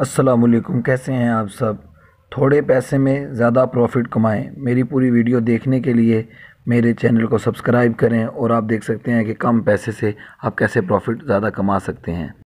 अस्सलाम कैसे हैं आप सब थोड़े पैसे में ज़्यादा प्रॉफिट कमाएं मेरी पूरी वीडियो देखने के लिए मेरे चैनल को सब्सक्राइब करें और आप देख सकते हैं कि कम पैसे से आप कैसे प्रॉफिट ज़्यादा कमा सकते हैं